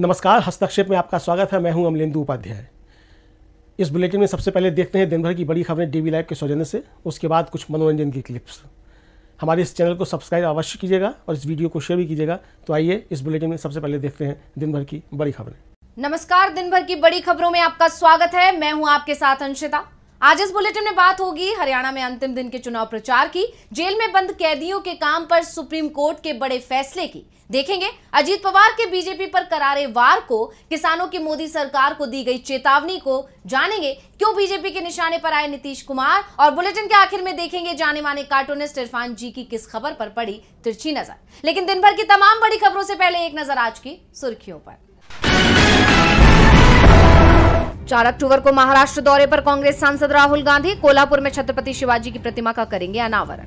नमस्कार हस्तक्षेप में आपका स्वागत है मैं हूं अमलेंदु उपाध्याय इस बुलेटिन में सबसे पहले देखते हैं दिनभर की बड़ी खबरें डीवी लाइव के सौजन्य से उसके बाद कुछ मनोरंजन की क्लिप्स हमारे इस चैनल को सब्सक्राइब अवश्य कीजिएगा और इस वीडियो को शेयर भी कीजिएगा तो आइए इस बुलेटिन में सबसे पहले देखते हैं दिनभर की बड़ी खबरें नमस्कार दिनभर की बड़ी खबरों में आपका स्वागत है मैं हूँ आपके साथ अंशिता आज इस बुलेटिन में बात होगी हरियाणा में अंतिम दिन के चुनाव प्रचार की जेल में बंद कैदियों के काम पर सुप्रीम कोर्ट के बड़े फैसले की देखेंगे अजीत पवार के बीजेपी पर करारे वार को किसानों की मोदी सरकार को दी गई चेतावनी को जानेंगे क्यों बीजेपी के निशाने पर आए नीतीश कुमार और बुलेटिन के आखिर में देखेंगे जाने माने कार्टूनिस्ट इरफान जी की किस खबर पर पड़ी तिरछी नजर लेकिन दिन भर की तमाम बड़ी खबरों से पहले एक नजर आज की सुर्खियों पर चार अक्टूबर को महाराष्ट्र दौरे पर कांग्रेस सांसद राहुल गांधी कोल्हापुर में छत्रपति शिवाजी की प्रतिमा का करेंगे अनावरण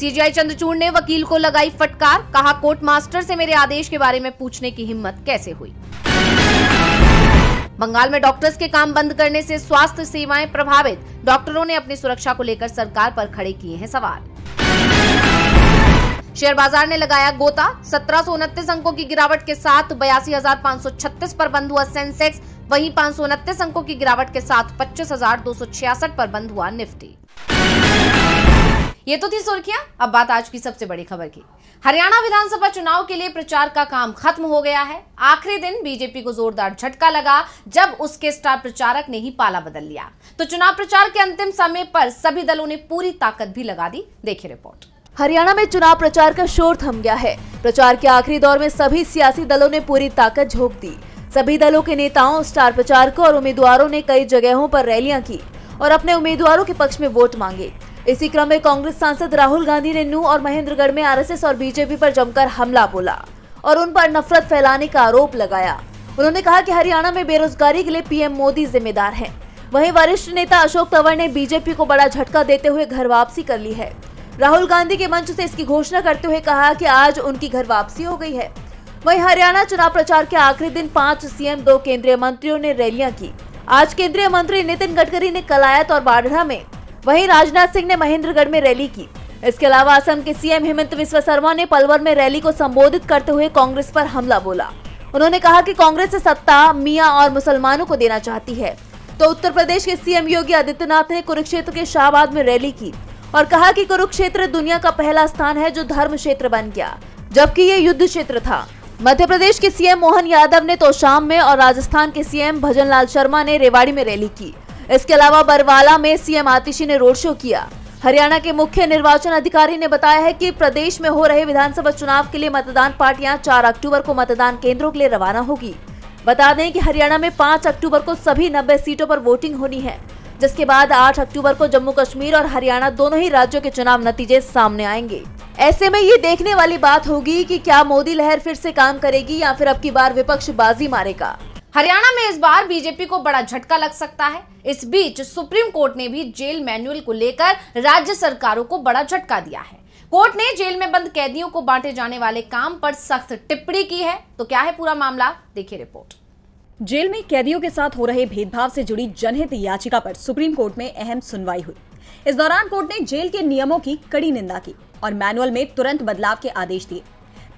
सीजीआई चंद्रचूड़ ने वकील को लगाई फटकार कहा कोर्ट मास्टर से मेरे आदेश के बारे में पूछने की हिम्मत कैसे हुई बंगाल में डॉक्टर्स के काम बंद करने से स्वास्थ्य सेवाएं प्रभावित डॉक्टरों ने अपनी सुरक्षा को लेकर सरकार पर खड़े किए हैं सवाल शेयर बाजार ने लगाया गोता सत्रह सौ उनतीस अंकों की गिरावट के साथ बयासी हजार सौ छत्तीस पर बंद हुआ सेंसेक्स वहीं पांच सौ उनतीस अंकों की गिरावट के साथ पच्चीस हजार दो सौ छियासठ पर बंद हुआ निफ्टी ये तो थी सुर्खियां अब बात आज की सबसे बड़ी खबर की हरियाणा विधानसभा चुनाव के लिए प्रचार का काम खत्म हो गया है आखिरी दिन बीजेपी को जोरदार झटका लगा जब उसके स्टार प्रचारक ने ही पाला बदल लिया तो चुनाव प्रचार के अंतिम समय पर सभी दलों ने पूरी ताकत भी लगा दी देखिए रिपोर्ट हरियाणा में चुनाव प्रचार का शोर थम गया है प्रचार के आखिरी दौर में सभी सियासी दलों ने पूरी ताकत झोंक दी सभी दलों के नेताओं स्टार प्रचारकों और उम्मीदवारों ने कई जगहों पर रैलियां की और अपने उम्मीदवारों के पक्ष में वोट मांगे इसी क्रम में कांग्रेस सांसद राहुल गांधी ने नू और महेंद्रगढ़ में आरएसएस और बीजेपी पर जमकर हमला बोला और उन पर नफरत फैलाने का आरोप लगाया उन्होंने कहा कि हरियाणा में बेरोजगारी के लिए पीएम मोदी जिम्मेदार हैं। वहीं वरिष्ठ नेता अशोक तंवर ने बीजेपी को बड़ा झटका देते हुए घर वापसी कर ली है राहुल गांधी के मंच से इसकी घोषणा करते हुए कहा कि आज उनकी घर वापसी हो गई है वहीं हरियाणा चुनाव प्रचार के आखिरी दिन पांच सीएम दो केंद्रीय मंत्रियों ने रैलियां की आज केंद्रीय मंत्री नितिन गडकरी ने कलायत और बाढ़ा में वहीं राजनाथ सिंह ने महेंद्रगढ़ में रैली की इसके अलावा असम के सीएम हेमंत विश्व शर्मा ने पलवर में रैली को संबोधित करते हुए कांग्रेस पर हमला बोला उन्होंने कहा कि कांग्रेस सत्ता मियाँ और मुसलमानों को देना चाहती है तो उत्तर प्रदेश के सीएम योगी आदित्यनाथ ने कुरुक्षेत्र के शाहबाद में रैली की और कहा कि कुरुक्षेत्र दुनिया का पहला स्थान है जो धर्म क्षेत्र बन गया जबकि ये युद्ध क्षेत्र था मध्य प्रदेश के सीएम मोहन यादव ने तो शाम में और राजस्थान के सीएम लाल शर्मा ने रेवाड़ी में रैली की इसके अलावा बरवाला में सीएम आतिशी ने रोड शो किया हरियाणा के मुख्य निर्वाचन अधिकारी ने बताया है कि प्रदेश में हो रहे विधानसभा चुनाव के लिए मतदान पार्टियां 4 अक्टूबर को मतदान केंद्रों के लिए रवाना होगी बता दें कि हरियाणा में 5 अक्टूबर को सभी 90 सीटों पर वोटिंग होनी है जिसके बाद 8 अक्टूबर को जम्मू कश्मीर और हरियाणा दोनों ही राज्यों के चुनाव नतीजे सामने आएंगे ऐसे में ये देखने वाली बात होगी कि क्या मोदी लहर फिर से काम करेगी या फिर अब की बार विपक्ष बाजी मारेगा हरियाणा में इस बार बीजेपी को बड़ा झटका लग सकता है इस बीच सुप्रीम कोर्ट ने भी जेल मैनुअल को लेकर राज्य सरकारों को बड़ा झटका दिया है कोर्ट ने जेल में बंद कैदियों को बांटे जाने वाले काम पर सख्त टिप्पणी की है तो क्या है पूरा मामला देखिए रिपोर्ट जेल में कैदियों के साथ हो रहे भेदभाव से जुड़ी जनहित याचिका पर सुप्रीम कोर्ट में अहम सुनवाई हुई इस दौरान कोर्ट ने जेल के नियमों की कड़ी निंदा की और मैनुअल में तुरंत बदलाव के आदेश दिए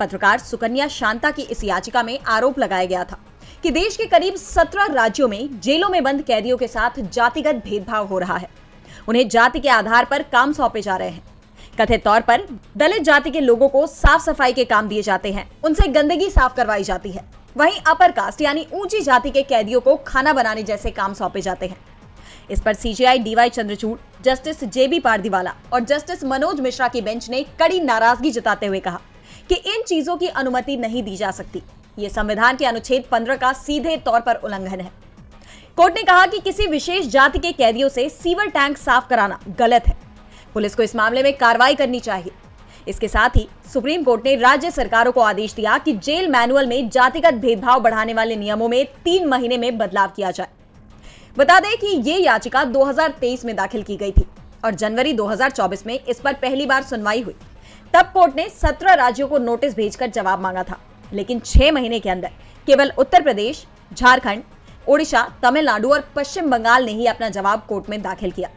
पत्रकार सुकन्या शांता की इस याचिका में आरोप लगाया गया था कि देश के करीब सत्रह राज्यों में जेलों में बंद कैदियों के साथ जातिगत भेदभाव हो रहा है उन्हें जाति के आधार पर काम सौंपे जा रहे हैं कथित तौर पर दलित जाति के लोगों को साफ सफाई के काम दिए जाते हैं उनसे गंदगी साफ करवाई जाती है वहीं अपर कास्ट यानी ऊंची जाति के कैदियों को खाना बनाने जैसे काम सौंपे जाते हैं इस पर CJI D Y Chandrachud justice J B Pardiwala और जस्टिस मनोज मिश्रा की बेंच ने कड़ी नाराजगी जताते हुए कहा कि इन चीजों की अनुमति नहीं दी जा सकती ये संविधान के अनुच्छेद 15 का सीधे तौर पर उल्लंघन है कोर्ट ने कहा कि किसी विशेष जाति के कैदियों से सीवर टैंक साफ कराना गलत है पुलिस को इस मामले में कार्रवाई करनी चाहिए इसके साथ ही सुप्रीम कोर्ट ने राज्य सरकारों को आदेश दिया कि जेल मैनुअल में जातिगत भेदभाव बढ़ाने वाले नियमों में तीन महीने में बदलाव किया जाए बता दें कि ये याचिका 2023 में दाखिल की गई थी और जनवरी 2024 में इस पर पहली बार सुनवाई हुई तब कोर्ट ने 17 राज्यों को नोटिस भेजकर जवाब मांगा था लेकिन छह महीने के अंदर केवल उत्तर प्रदेश झारखंड ओडिशा तमिलनाडु और पश्चिम बंगाल ने ही अपना जवाब कोर्ट में दाखिल किया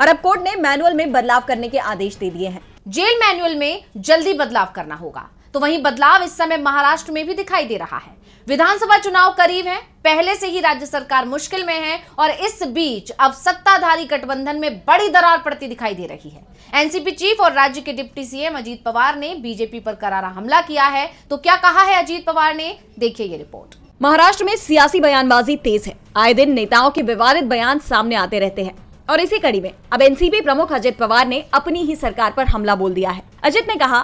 और अब कोर्ट ने मैनुअल में बदलाव करने के आदेश दे दिए हैं जेल मैनुअल में जल्दी बदलाव करना होगा तो वहीं बदलाव इस समय महाराष्ट्र में भी दिखाई दे रहा है विधानसभा चुनाव करीब है पहले से ही राज्य सरकार मुश्किल में है और इस बीच अब सत्ताधारी गठबंधन में बड़ी दरार पड़ती दिखाई दे रही है एनसीपी चीफ और राज्य के डिप्टी सीएम अजीत पवार ने बीजेपी पर करारा हमला किया है तो क्या कहा है अजीत पवार ने देखिए ये रिपोर्ट महाराष्ट्र में सियासी बयानबाजी तेज है आए दिन नेताओं के विवादित बयान सामने आते रहते हैं और इसी कड़ी में अब एनसीपी प्रमुख अजित पवार ने अपनी ही सरकार पर हमला बोल दिया है अजित ने कहा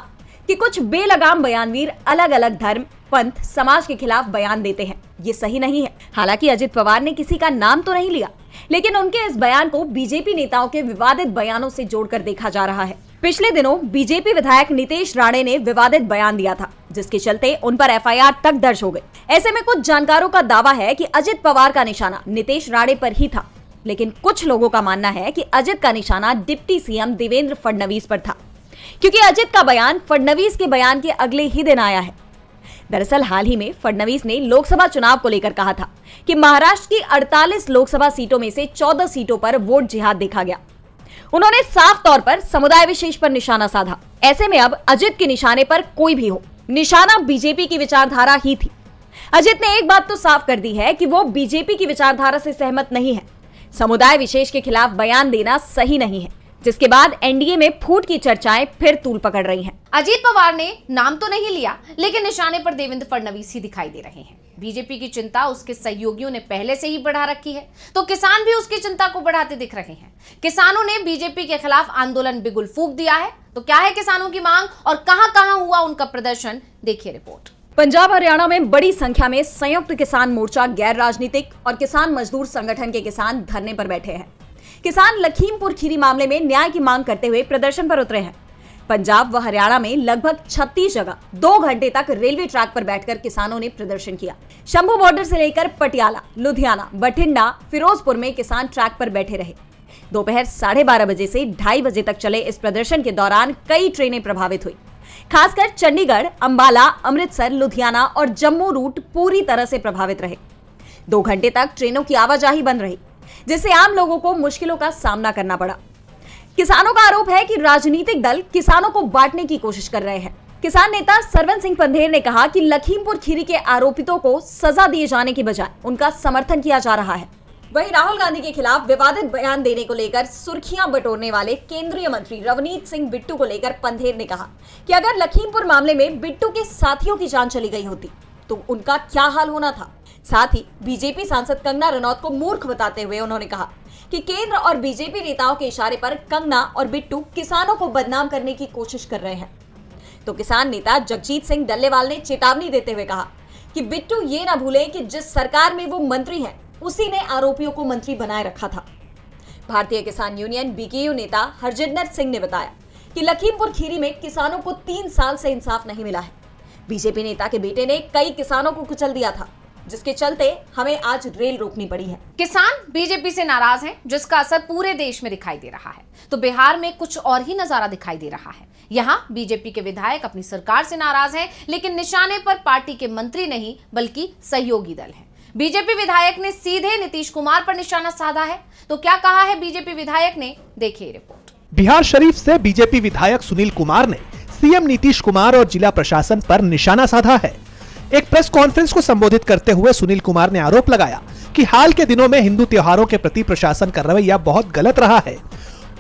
कि कुछ बेलगाम बयानवीर अलग अलग धर्म पंथ समाज के खिलाफ बयान देते हैं ये सही नहीं है हालांकि अजित पवार ने किसी का नाम तो नहीं लिया लेकिन उनके इस बयान को बीजेपी नेताओं के विवादित बयानों से जोड़कर देखा जा रहा है पिछले दिनों बीजेपी विधायक नितेश राणे ने विवादित बयान दिया था जिसके चलते उन पर एफआईआर तक दर्ज हो गई ऐसे में कुछ जानकारों का दावा है कि अजित पवार का निशाना नितेश राणे पर ही था लेकिन कुछ लोगों का मानना है कि अजित का निशाना डिप्टी सीएम देवेंद्र फडणवीस पर था क्योंकि अजित का बयान फडणवीस के बयान के अगले ही दिन आया है दरअसल हाल ही में फडणवीस ने लोकसभा चुनाव को लेकर कहा था कि महाराष्ट्र की 48 लोकसभा सीटों में से 14 सीटों पर वोट जिहाद देखा गया उन्होंने साफ तौर पर समुदाय विशेष पर निशाना साधा ऐसे में अब अजित के निशाने पर कोई भी हो निशाना बीजेपी की विचारधारा ही थी अजित ने एक बात तो साफ कर दी है कि वो बीजेपी की विचारधारा से सहमत नहीं है समुदाय विशेष के खिलाफ बयान देना सही नहीं है जिसके बाद एनडीए में फूट की चर्चाएं फिर तूल पकड़ रही हैं। अजीत पवार ने नाम तो नहीं लिया लेकिन निशाने पर देवेंद्र फडणवीस ही दिखाई दे रहे हैं बीजेपी की चिंता उसके सहयोगियों ने पहले से ही बढ़ा रखी है तो किसान भी उसकी चिंता को बढ़ाते दिख रहे हैं किसानों ने बीजेपी के खिलाफ आंदोलन बिगुल फूक दिया है तो क्या है किसानों की मांग और कहां कहां हुआ उनका प्रदर्शन देखिए रिपोर्ट पंजाब हरियाणा में बड़ी संख्या में संयुक्त किसान मोर्चा गैर राजनीतिक और किसान मजदूर संगठन के किसान धरने पर बैठे हैं किसान लखीमपुर खीरी मामले में न्याय की मांग करते हुए प्रदर्शन पर उतरे हैं पंजाब व हरियाणा में लगभग 36 जगह दो घंटे तक रेलवे ट्रैक पर बैठकर किसानों ने प्रदर्शन किया शंभू बॉर्डर से लेकर पटियाला लुधियाना बठिंडा फिरोजपुर में किसान ट्रैक पर बैठे रहे दोपहर साढ़े बारह बजे से ढाई बजे तक चले इस प्रदर्शन के दौरान कई ट्रेनें प्रभावित हुई खासकर चंडीगढ़ अंबाला अमृतसर लुधियाना और जम्मू रूट पूरी तरह से प्रभावित रहे दो घंटे तक ट्रेनों की आवाजाही बंद रही जिससे आम लोगों को मुश्किलों का सामना करना पड़ा किसानों का आरोप है कि राजनीतिक दल किसानों को बांटने की कोशिश कर रहे हैं किसान नेता सरवन सिंह पंधेर ने कहा कि लखीमपुर खीरी के आरोपितों को सजा दिए जाने के बजाय उनका समर्थन किया जा रहा है वहीं राहुल गांधी के खिलाफ विवादित बयान देने को लेकर सुर्खियां बटोरने वाले केंद्रीय मंत्री रवनीत सिंह बिट्टू को लेकर पंधेर ने कहा कि अगर लखीमपुर मामले में बिट्टू के साथियों की जान चली गई होती तो उनका क्या हाल होना था साथ ही बीजेपी सांसद कंगना रनौत को मूर्ख बताते हुए उन्होंने कहा कि केंद्र और बीजेपी नेताओं के इशारे पर कंगना और बिट्टू किसानों को बदनाम करने की कोशिश कर रहे हैं तो किसान नेता जगजीत सिंह डल्लेवाल ने चेतावनी देते हुए कहा कि बिट्टू ये ना भूले कि जिस सरकार में वो मंत्री हैं उसी ने आरोपियों को मंत्री बनाए रखा था भारतीय किसान यूनियन बीकेयू नेता हरजिंदर सिंह ने बताया कि लखीमपुर खीरी में किसानों को तीन साल से इंसाफ नहीं मिला है बीजेपी नेता के बेटे ने कई किसानों को कुचल दिया था जिसके चलते हमें आज रेल रोकनी पड़ी है किसान बीजेपी से नाराज हैं, जिसका असर पूरे देश में दिखाई दे रहा है तो बिहार में कुछ और ही नजारा दिखाई दे रहा है यहाँ बीजेपी के विधायक अपनी सरकार से नाराज हैं, लेकिन निशाने पर पार्टी के मंत्री नहीं बल्कि सहयोगी दल है बीजेपी विधायक ने सीधे नीतीश कुमार पर निशाना साधा है तो क्या कहा है बीजेपी विधायक ने देखिए रिपोर्ट बिहार शरीफ से बीजेपी विधायक सुनील कुमार ने सीएम नीतीश कुमार और जिला प्रशासन पर निशाना साधा है एक प्रेस कॉन्फ्रेंस को संबोधित करते हुए सुनील कुमार ने आरोप लगाया कि हाल के दिनों में हिंदू त्योहारों के प्रति प्रशासन का रवैया बहुत गलत रहा है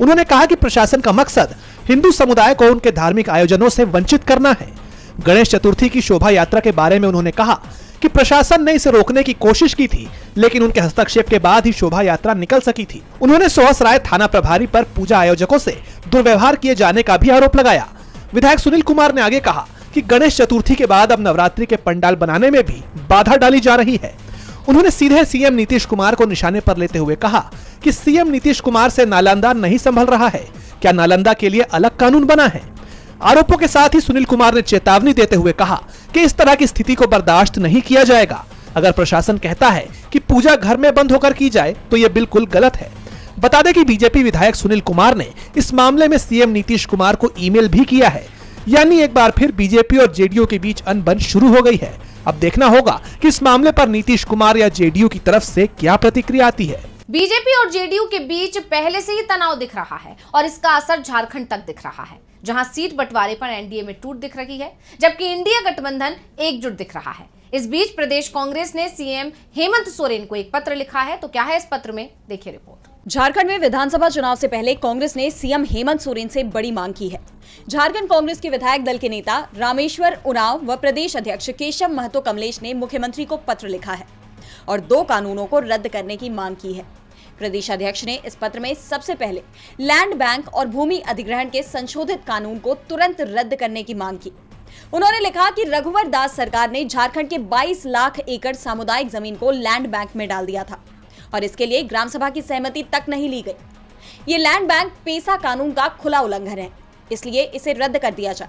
उन्होंने कहा कि प्रशासन का मकसद हिंदू समुदाय को उनके धार्मिक आयोजनों से वंचित करना है गणेश चतुर्थी की शोभा यात्रा के बारे में उन्होंने कहा कि प्रशासन ने इसे रोकने की कोशिश की थी लेकिन उनके हस्तक्षेप के बाद ही शोभा यात्रा निकल सकी थी उन्होंने सोहस राय थाना प्रभारी पर पूजा आयोजकों से दुर्व्यवहार किए जाने का भी आरोप लगाया विधायक सुनील कुमार ने आगे कहा कि गणेश चतुर्थी के बाद अब नवरात्रि के पंडाल बनाने में भी बाधा डाली जा रही है उन्होंने सीधे सीएम नीतीश कुमार को निशाने पर लेते हुए कहा कि सीएम नीतीश कुमार से नालंदा नहीं संभल रहा है क्या नालंदा के लिए अलग कानून बना है आरोपों के साथ ही सुनील कुमार ने चेतावनी देते हुए कहा कि इस तरह की स्थिति को बर्दाश्त नहीं किया जाएगा अगर प्रशासन कहता है कि पूजा घर में बंद होकर की जाए तो ये बिल्कुल गलत है बता दें कि बीजेपी विधायक सुनील कुमार ने इस मामले में सीएम नीतीश कुमार को ईमेल भी किया है यानी एक बार फिर बीजेपी और जेडीयू के बीच अनबन शुरू हो गई है अब देखना होगा कि इस मामले पर नीतीश कुमार या जेडीयू की तरफ से क्या प्रतिक्रिया आती है बीजेपी और जेडीयू के बीच पहले से ही तनाव दिख रहा है और इसका असर झारखंड तक दिख रहा है जहां सीट बंटवारे पर एनडीए में टूट दिख रही है जबकि इंडिया गठबंधन एकजुट दिख रहा है इस बीच प्रदेश कांग्रेस ने सीएम हेमंत सोरेन को एक पत्र लिखा है तो क्या है इस पत्र में देखिए रिपोर्ट झारखंड में विधानसभा चुनाव से पहले कांग्रेस ने सीएम हेमंत सोरेन से बड़ी मांग की है झारखंड कांग्रेस के विधायक दल के नेता रामेश्वर उराव व प्रदेश अध्यक्ष केशव महतो कमलेश ने मुख्यमंत्री को पत्र लिखा है और दो कानूनों को रद्द करने की मांग की है प्रदेश अध्यक्ष ने इस पत्र में सबसे पहले लैंड बैंक और भूमि अधिग्रहण के संशोधित कानून को तुरंत रद्द करने की मांग की उन्होंने लिखा कि रघुवर दास सरकार ने झारखंड के 22 लाख एकड़ सामुदायिक जमीन को लैंड बैंक में डाल दिया था और इसके लिए ग्राम सभा की सहमति तक नहीं ली गई ये लैंड बैंक पेशा कानून का खुला उल्लंघन है इसलिए इसे रद्द कर दिया जाए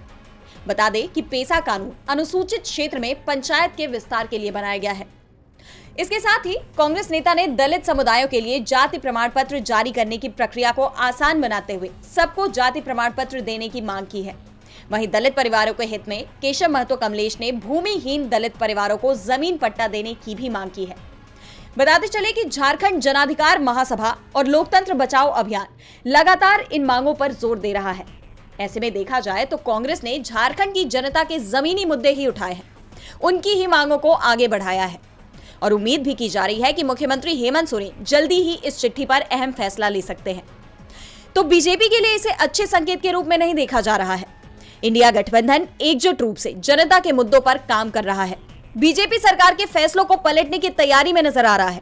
बता दें कि पेशा कानून अनुसूचित क्षेत्र में पंचायत के विस्तार के लिए बनाया गया है इसके साथ ही कांग्रेस नेता ने दलित समुदायों के लिए जाति प्रमाण पत्र जारी करने की प्रक्रिया को आसान बनाते हुए सबको जाति प्रमाण पत्र देने की मांग की है वहीं दलित परिवारों के हित में केशव महतो कमलेश ने भूमिहीन दलित परिवारों को जमीन पट्टा देने की भी मांग की है बताते चले कि झारखंड जनाधिकार महासभा और लोकतंत्र बचाओ अभियान लगातार इन मांगों पर जोर दे रहा है ऐसे में देखा जाए तो कांग्रेस ने झारखंड की जनता के जमीनी मुद्दे ही उठाए हैं उनकी ही मांगों को आगे बढ़ाया है और उम्मीद भी की जा रही है कि मुख्यमंत्री हेमंत सोरेन जल्दी ही इस चिट्ठी पर अहम फैसला ले सकते हैं तो बीजेपी के लिए इसे अच्छे संकेत के रूप में नहीं देखा जा रहा है इंडिया गठबंधन एकजुट रूप से जनता के मुद्दों पर काम कर रहा है बीजेपी सरकार के फैसलों को पलटने की तैयारी में नजर आ रहा है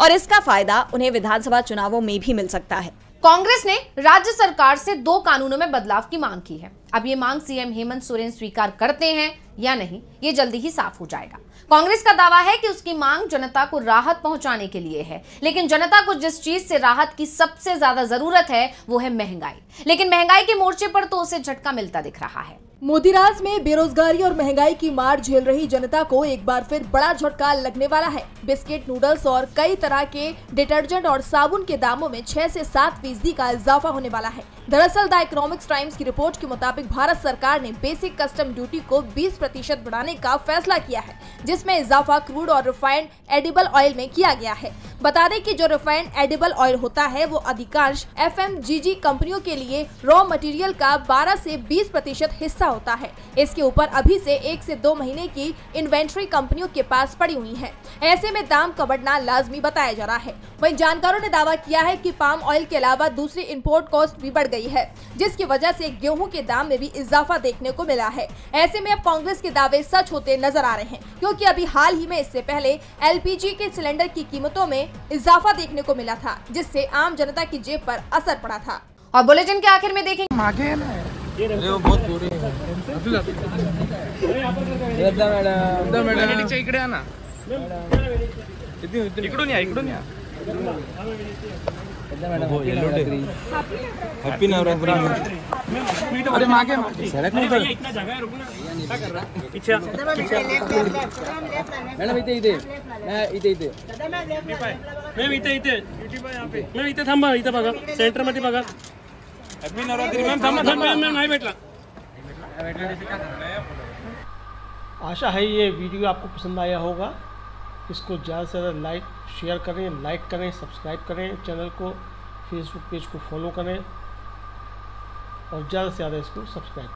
और इसका फायदा उन्हें विधानसभा चुनावों में भी मिल सकता है कांग्रेस ने राज्य सरकार से दो कानूनों में बदलाव की मांग की है अब ये मांग सीएम हेमंत सोरेन स्वीकार करते हैं या नहीं ये जल्दी ही साफ हो जाएगा कांग्रेस का दावा है कि उसकी मांग जनता को राहत पहुंचाने के लिए है लेकिन जनता को जिस चीज से राहत की सबसे ज्यादा जरूरत है वो है महंगाई लेकिन महंगाई के मोर्चे पर तो उसे झटका मिलता दिख रहा है मोदी राज में बेरोजगारी और महंगाई की मार झेल रही जनता को एक बार फिर बड़ा झटका लगने वाला है बिस्किट नूडल्स और कई तरह के डिटर्जेंट और साबुन के दामों में छह से सात फीसदी का इजाफा होने वाला है दरअसल द इकोनॉमिक्स टाइम्स की रिपोर्ट के मुताबिक भारत सरकार ने बेसिक कस्टम ड्यूटी को 20 प्रतिशत बढ़ाने का फैसला किया है जिसमें इजाफा क्रूड और रिफाइंड एडिबल ऑयल में किया गया है बता दें कि जो रिफाइंड एडिबल ऑयल होता है वो अधिकांश एफ कंपनियों के लिए रॉ मटेरियल का 12 से 20 प्रतिशत हिस्सा होता है इसके ऊपर अभी से एक से दो महीने की इन्वेंट्री कंपनियों के पास पड़ी हुई है ऐसे में दाम का बढ़ना लाजमी बताया जा रहा है वही जानकारों ने दावा किया है की पाम ऑयल के अलावा दूसरी इम्पोर्ट कॉस्ट भी बढ़ गई गई है जिसकी वजह से गेहूं के दाम में भी इजाफा देखने को मिला है ऐसे में अब कांग्रेस के दावे सच होते नजर आ रहे हैं क्योंकि अभी हाल ही में इससे पहले एलपीजी के सिलेंडर की कीमतों में इजाफा देखने को मिला था जिससे आम जनता की जेब आरोप असर पड़ा था और बुलेटिन के आखिर में देखेंगे इकड़ू नहीं इकड़ू नहीं हैप्पी अरे मागे सड़क इतना जगह है क्या कर रहा मैं सेंटर हैप्पी नवरात्री आशा है ये वीडियो आपको पसंद आया होगा इसको ज़्यादा से ज़्यादा लाइक शेयर करें लाइक करें सब्सक्राइब करें चैनल को फेसबुक पेज को फॉलो करें और ज़्यादा से ज़्यादा इसको सब्सक्राइब